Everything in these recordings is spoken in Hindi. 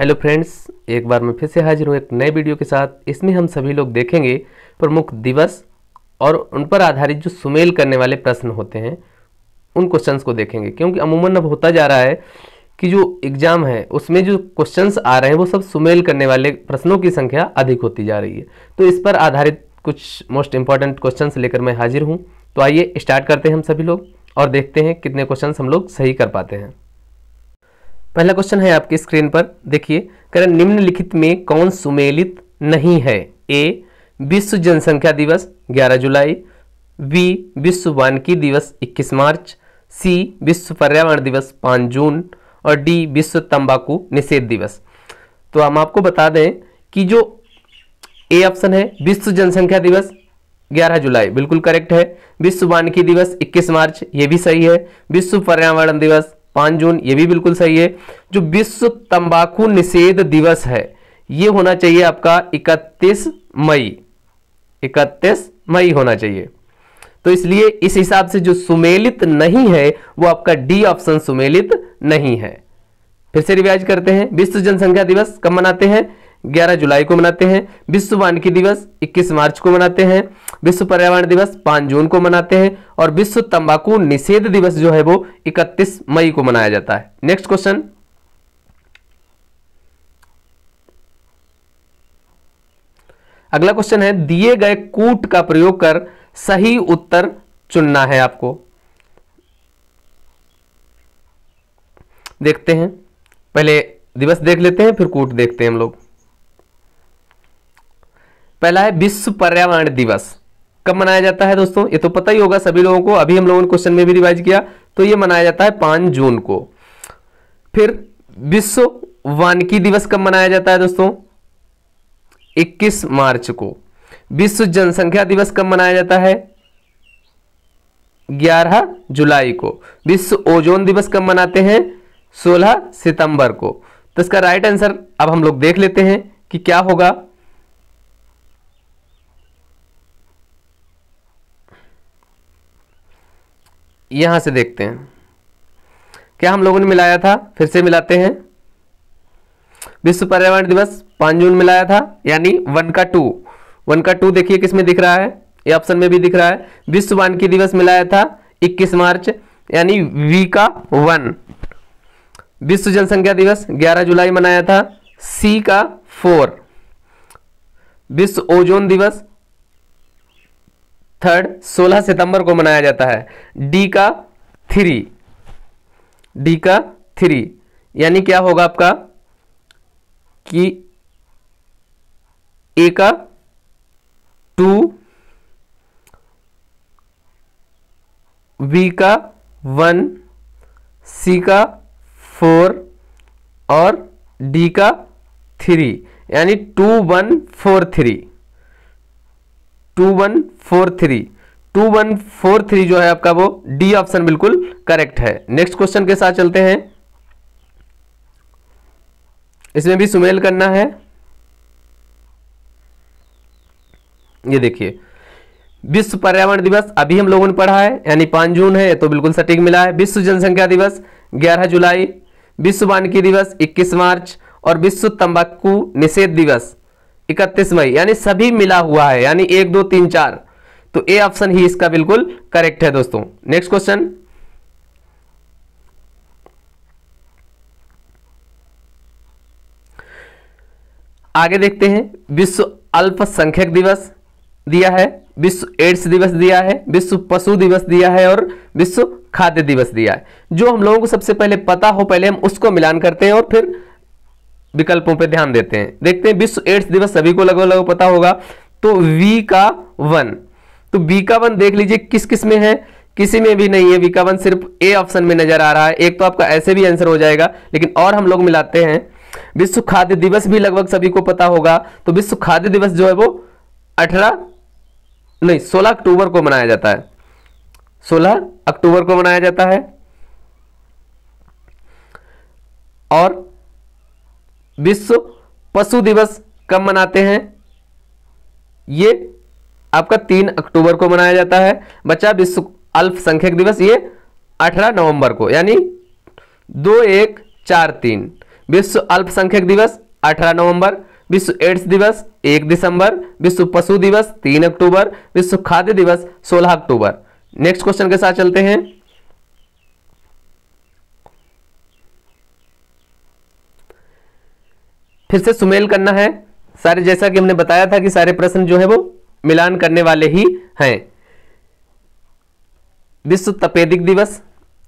हेलो फ्रेंड्स एक बार मैं फिर से हाजिर हूँ एक नए वीडियो के साथ इसमें हम सभी लोग देखेंगे प्रमुख दिवस और उन पर आधारित जो सुमेल करने वाले प्रश्न होते हैं उन क्वेश्चंस को देखेंगे क्योंकि अमूमन अब होता जा रहा है कि जो एग्ज़ाम है उसमें जो क्वेश्चंस आ रहे हैं वो सब सुमेल करने वाले प्रश्नों की संख्या अधिक होती जा रही है तो इस पर आधारित कुछ मोस्ट इंपॉर्टेंट क्वेश्चन लेकर मैं हाजिर हूँ तो आइए स्टार्ट करते हैं हम सभी लोग और देखते हैं कितने क्वेश्चन हम लोग सही कर पाते हैं पहला क्वेश्चन है आपके स्क्रीन पर देखिए कह निम्नलिखित में कौन सुमेलित नहीं है ए विश्व जनसंख्या दिवस 11 जुलाई बी विश्व वानकी दिवस 21 मार्च सी विश्व पर्यावरण दिवस 5 जून और डी विश्व तंबाकू निषेध दिवस तो हम आपको बता दें कि जो ए ऑप्शन है विश्व जनसंख्या दिवस 11 जुलाई बिल्कुल करेक्ट है विश्व वानकी दिवस 21 मार्च ये भी सही है विश्व पर्यावरण दिवस पांच जून ये भी बिल्कुल सही है जो विश्व तंबाकू निषेध दिवस है ये होना चाहिए आपका इकतीस मई इकतीस मई होना चाहिए तो इसलिए इस हिसाब से जो सुमेलित नहीं है वो आपका डी ऑप्शन सुमेलित नहीं है फिर से रिवाइज करते हैं विश्व जनसंख्या दिवस कब मनाते हैं 11 जुलाई को मनाते हैं विश्व वानिकी दिवस 21 मार्च को मनाते हैं विश्व पर्यावरण दिवस 5 जून को मनाते हैं और विश्व तंबाकू निषेध दिवस जो है वो 31 मई को मनाया जाता है नेक्स्ट क्वेश्चन अगला क्वेश्चन है दिए गए कूट का प्रयोग कर सही उत्तर चुनना है आपको देखते हैं पहले दिवस देख लेते हैं फिर कूट देखते हैं हम लोग पहला है विश्व पर्यावरण दिवस कब मनाया जाता है दोस्तों ये तो पता ही होगा सभी लोगों को अभी हम लोगों ने क्वेश्चन में भी रिवाइज किया तो ये मनाया जाता है पांच जून को फिर विश्व वानिकी दिवस कब मनाया जाता है दोस्तों 21 मार्च को विश्व जनसंख्या दिवस कब मनाया जाता है 11 जुलाई को विश्व ओजोन दिवस कब मनाते हैं 16 सितंबर को तो इसका राइट आंसर अब हम लोग देख लेते हैं कि क्या होगा यहां से देखते हैं क्या हम लोगों ने मिलाया था फिर से मिलाते हैं विश्व पर्यावरण दिवस पांच जून मिलाया था यानी वन का टू वन का टू देखिए किसमें दिख रहा है ये ऑप्शन में भी दिख रहा है विश्व वानकी दिवस मिलाया था 21 मार्च यानी वी का वन विश्व जनसंख्या दिवस 11 जुलाई मनाया था सी का फोर विश्व ओजोन दिवस थर्ड 16 सितंबर को मनाया जाता है डी का थ्री डी का थ्री यानी क्या होगा आपका कि ए का टू बी का वन सी का फोर और डी का थ्री यानी two one four three two one four three two one four three जो है आपका वो डी ऑप्शन बिल्कुल करेक्ट है नेक्स्ट क्वेश्चन के साथ चलते हैं इसमें भी सुमेल करना है ये देखिए विश्व पर्यावरण दिवस अभी हम लोगों ने पढ़ा है यानी पांच जून है तो बिल्कुल सटीक मिला है विश्व जनसंख्या दिवस ग्यारह जुलाई विश्व वानिकी दिवस इक्कीस मार्च और विश्व तंबाकू निषेध दिवस इकतीस मई यानी सभी मिला हुआ है यानी एक दो तीन चार तो ए ऑप्शन ही इसका बिल्कुल करेक्ट है दोस्तों नेक्स्ट क्वेश्चन आगे देखते हैं विश्व अल्पसंख्यक दिवस दिया है विश्व एड्स दिवस दिया है विश्व पशु दिवस दिया है और विश्व खाद्य दिवस दिया है जो हम लोगों को सबसे पहले पता हो पहले हम उसको मिलान करते हैं और फिर विकल्पों पर ध्यान देते हैं देखते हैं विश्व एड्स दिवस सभी को लगभग लगभग पता होगा तो वी का वन तो बी का वन देख लीजिए किस किस में है किसी में भी नहीं है बी का वन सिर्फ ए ऑप्शन में नजर आ रहा है एक तो आपका ऐसे भी आंसर हो जाएगा लेकिन और हम लोग मिलाते हैं विश्व खाद्य दिवस भी लगभग सभी को पता होगा तो विश्व खाद्य दिवस जो है वो अठारह नहीं सोलह अक्टूबर को मनाया जाता है सोलह अक्टूबर को मनाया जाता है और विश्व पशु दिवस कब मनाते हैं ये आपका तीन अक्टूबर को मनाया जाता है बच्चा विश्व अल्पसंख्यक दिवस ये अठारह नवंबर को यानी दो एक चार तीन विश्व अल्पसंख्यक दिवस अठारह नवंबर विश्व एड्स दिवस एक दिसंबर विश्व पशु दिवस तीन अक्टूबर विश्व खाद्य दिवस सोलह अक्टूबर नेक्स्ट क्वेश्चन के साथ चलते हैं फिर से सुमेल करना है सारे जैसा कि हमने बताया था कि सारे प्रश्न जो है वो मिलान करने वाले ही हैं विश्व तपेदिक दिवस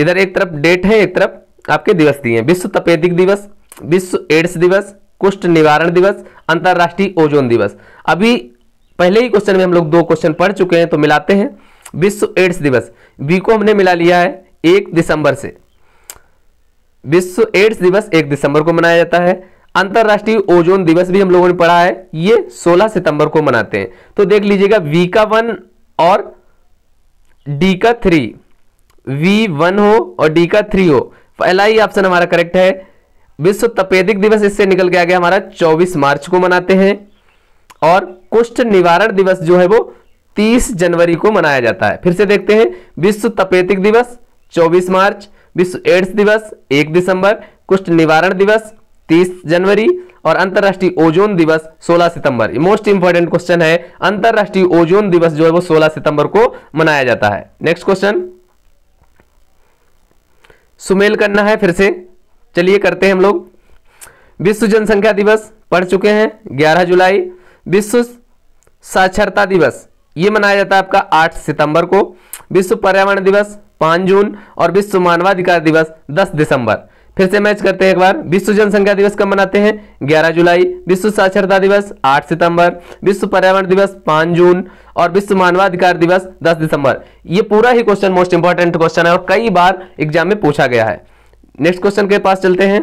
इधर एक तरफ डेट है एक तरफ आपके दिवस दिए हैं विश्व तपेदिक दिवस विश्व एड्स दिवस कुष्ठ निवारण दिवस अंतर्राष्ट्रीय ओजोन दिवस अभी पहले ही क्वेश्चन में हम लोग दो क्वेश्चन पढ़ चुके हैं तो मिलाते हैं विश्व एड्स दिवस बी को हमने मिला लिया है एक दिसंबर से विश्व एड्स दिवस एक दिसंबर को मनाया जाता है अंतर्राष्ट्रीय ओजोन दिवस भी हम लोगों ने पढ़ा है ये 16 सितंबर को मनाते हैं तो देख लीजिएगा वी का वन और डी का थ्री वी वन हो और डी का थ्री हो पहला ही ऑप्शन हमारा करेक्ट है विश्व तपेदिक दिवस इससे निकल के आ गया हमारा 24 मार्च को मनाते हैं और कुष्ठ निवारण दिवस जो है वो 30 जनवरी को मनाया जाता है फिर से देखते हैं विश्व तपेदिक दिवस 24 मार्च विश्व एड्स दिवस 1 दिसंबर कुष्ठ निवारण दिवस 30 जनवरी और अंतर्राष्ट्रीय ओजोन दिवस 16 सितंबर मोस्ट इंपॉर्टेंट क्वेश्चन है अंतर्राष्ट्रीय ओजोन दिवस जो है वो 16 सितंबर को मनाया जाता है नेक्स्ट क्वेश्चन सुमेल करना है फिर से चलिए करते हैं हम लोग विश्व जनसंख्या दिवस पढ़ चुके हैं 11 जुलाई विश्व साक्षरता दिवस ये मनाया जाता है आपका 8 सितंबर को विश्व पर्यावरण दिवस 5 जून और विश्व मानवाधिकार दिवस 10 दिसंबर फिर से मैच करते हैं एक बार विश्व जनसंख्या दिवस कब मनाते हैं 11 जुलाई विश्व साक्षरता दिवस 8 सितंबर विश्व पर्यावरण दिवस 5 जून और विश्व मानवाधिकार दिवस 10 दिसंबर ये पूरा ही क्वेश्चन मोस्ट इंपॉर्टेंट क्वेश्चन है और कई बार एग्जाम में पूछा गया है नेक्स्ट क्वेश्चन के पास चलते हैं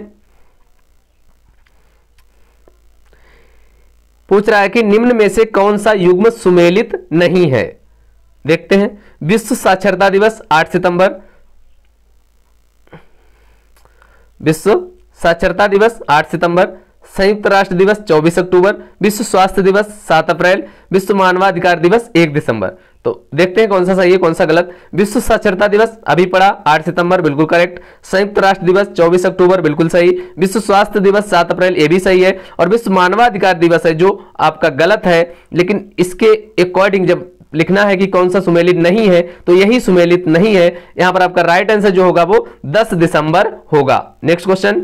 पूछ रहा है कि निम्न में से कौन सा युग्म सुमेलित नहीं है देखते हैं विश्व साक्षरता दिवस आठ सितंबर विश्व साक्षरता दिवस 8 सितंबर संयुक्त राष्ट्र दिवस 24 अक्टूबर विश्व स्वास्थ्य दिवस 7 अप्रैल विश्व मानवाधिकार दिवस 1 दिसंबर तो देखते हैं कौन सा सही है कौन सा गलत विश्व साक्षरता दिवस अभी पड़ा 8 सितंबर बिल्कुल करेक्ट संयुक्त राष्ट्र दिवस 24 अक्टूबर बिल्कुल सही विश्व स्वास्थ्य दिवस 7 अप्रैल ये भी सही है और विश्व मानवाधिकार दिवस है जो आपका गलत है लेकिन इसके अकॉर्डिंग जब लिखना है कि कौन सा सुमेलित नहीं है तो यही सुमेलित नहीं है यहां पर आपका राइट आंसर जो होगा वो 10 दिसंबर होगा नेक्स्ट क्वेश्चन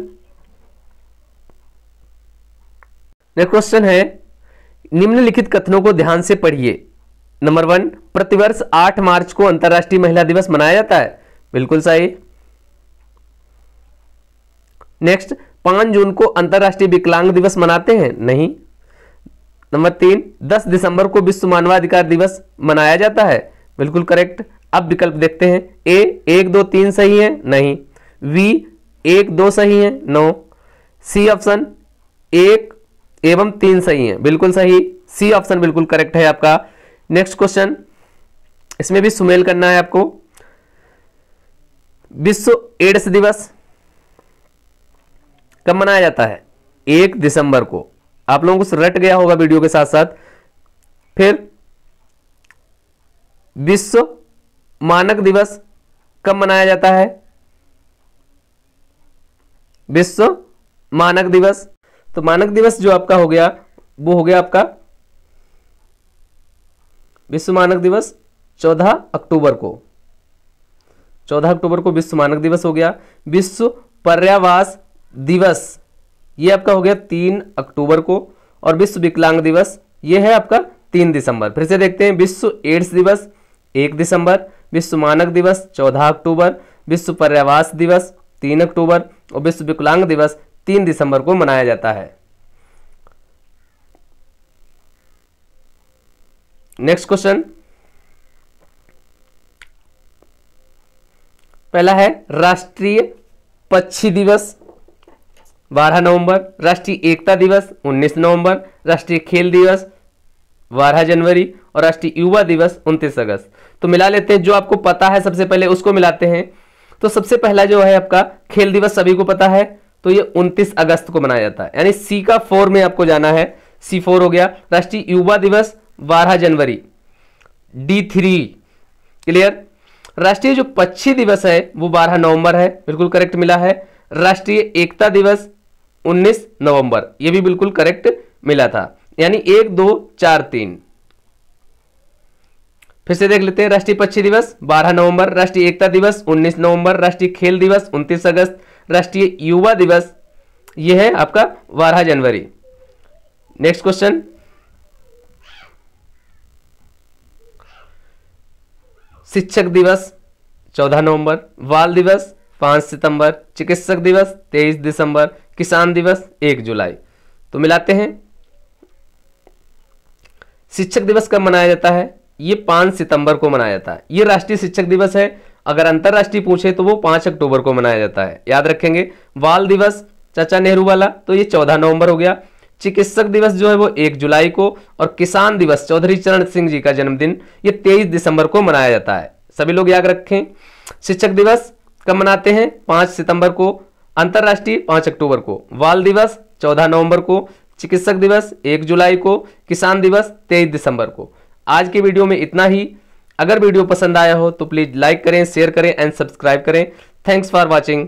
नेक्स्ट क्वेश्चन है निम्नलिखित कथनों को ध्यान से पढ़िए नंबर वन प्रतिवर्ष 8 मार्च को अंतर्राष्ट्रीय महिला दिवस मनाया जाता है बिल्कुल सही नेक्स्ट पांच जून को अंतर्राष्ट्रीय विकलांग दिवस मनाते हैं नहीं नंबर तीन दस दिसंबर को विश्व मानवाधिकार दिवस मनाया जाता है बिल्कुल करेक्ट अब विकल्प देखते हैं ए एक दो तीन सही है नहीं वी एक दो सही है नो सी ऑप्शन एक एवं तीन सही है बिल्कुल सही सी ऑप्शन बिल्कुल करेक्ट है आपका नेक्स्ट क्वेश्चन इसमें भी सुमेल करना है आपको विश्व एड्स दिवस कब मनाया जाता है एक दिसंबर को आप लोगों को रट गया होगा वीडियो के साथ साथ फिर विश्व मानक दिवस कब मनाया जाता है विश्व मानक दिवस तो मानक दिवस जो आपका हो गया वो हो गया आपका विश्व मानक दिवस 14 अक्टूबर को 14 अक्टूबर को विश्व मानक दिवस हो गया विश्व पर्यावास दिवस ये आपका हो गया तीन अक्टूबर को और विश्व विकलांग दिवस ये है आपका तीन दिसंबर फिर से देखते हैं विश्व एड्स दिवस एक दिसंबर विश्व मानक दिवस चौदह अक्टूबर विश्व पर्यावास दिवस तीन अक्टूबर और विश्व विकलांग दिवस तीन दिसंबर को मनाया जाता है नेक्स्ट क्वेश्चन पहला है राष्ट्रीय पक्षी दिवस बारह नवंबर राष्ट्रीय एकता दिवस उन्नीस नवंबर राष्ट्रीय खेल दिवस बारह जनवरी और राष्ट्रीय युवा दिवस उनतीस अगस्त तो मिला लेते हैं जो आपको पता है सबसे पहले उसको मिलाते हैं तो सबसे पहला जो है आपका खेल दिवस सभी को पता है तो ये उनतीस अगस्त को मनाया जाता है यानी सी का फोर में आपको जाना है सी फोर हो गया राष्ट्रीय युवा दिवस बारह जनवरी डी थ्री क्लियर राष्ट्रीय जो पक्षी दिवस है वो बारह नवंबर है बिल्कुल करेक्ट मिला है राष्ट्रीय एकता दिवस 19 नवंबर यह भी बिल्कुल करेक्ट मिला था यानी एक दो चार तीन फिर से देख लेते हैं राष्ट्रीय पक्षी दिवस 12 नवंबर राष्ट्रीय एकता दिवस 19 नवंबर राष्ट्रीय खेल दिवस 29 अगस्त राष्ट्रीय युवा दिवस यह है आपका 12 जनवरी नेक्स्ट क्वेश्चन शिक्षक दिवस 14 नवंबर बाल दिवस पाँच सितंबर चिकित्सक दिवस तेईस दिसंबर किसान दिवस एक जुलाई तो मिलाते हैं शिक्षक दिवस कब मनाया जाता है ये पाँच सितंबर को मनाया जाता है ये राष्ट्रीय शिक्षक दिवस है अगर अंतर्राष्ट्रीय पूछे तो वो पाँच अक्टूबर को मनाया जाता है याद रखेंगे बाल दिवस चाचा नेहरू वाला तो ये चौदह नवंबर हो गया चिकित्सक दिवस जो है वो एक जुलाई को और किसान दिवस चौधरी चरण सिंह जी का जन्मदिन ये तेईस दिसंबर को मनाया जाता है सभी लोग याद रखें शिक्षक दिवस कब मनाते हैं पांच सितंबर को अंतर्राष्ट्रीय पांच अक्टूबर को बाल दिवस चौदह नवंबर को चिकित्सक दिवस एक जुलाई को किसान दिवस तेईस दिसंबर को आज के वीडियो में इतना ही अगर वीडियो पसंद आया हो तो प्लीज़ लाइक करें शेयर करें एंड सब्सक्राइब करें थैंक्स फॉर वॉचिंग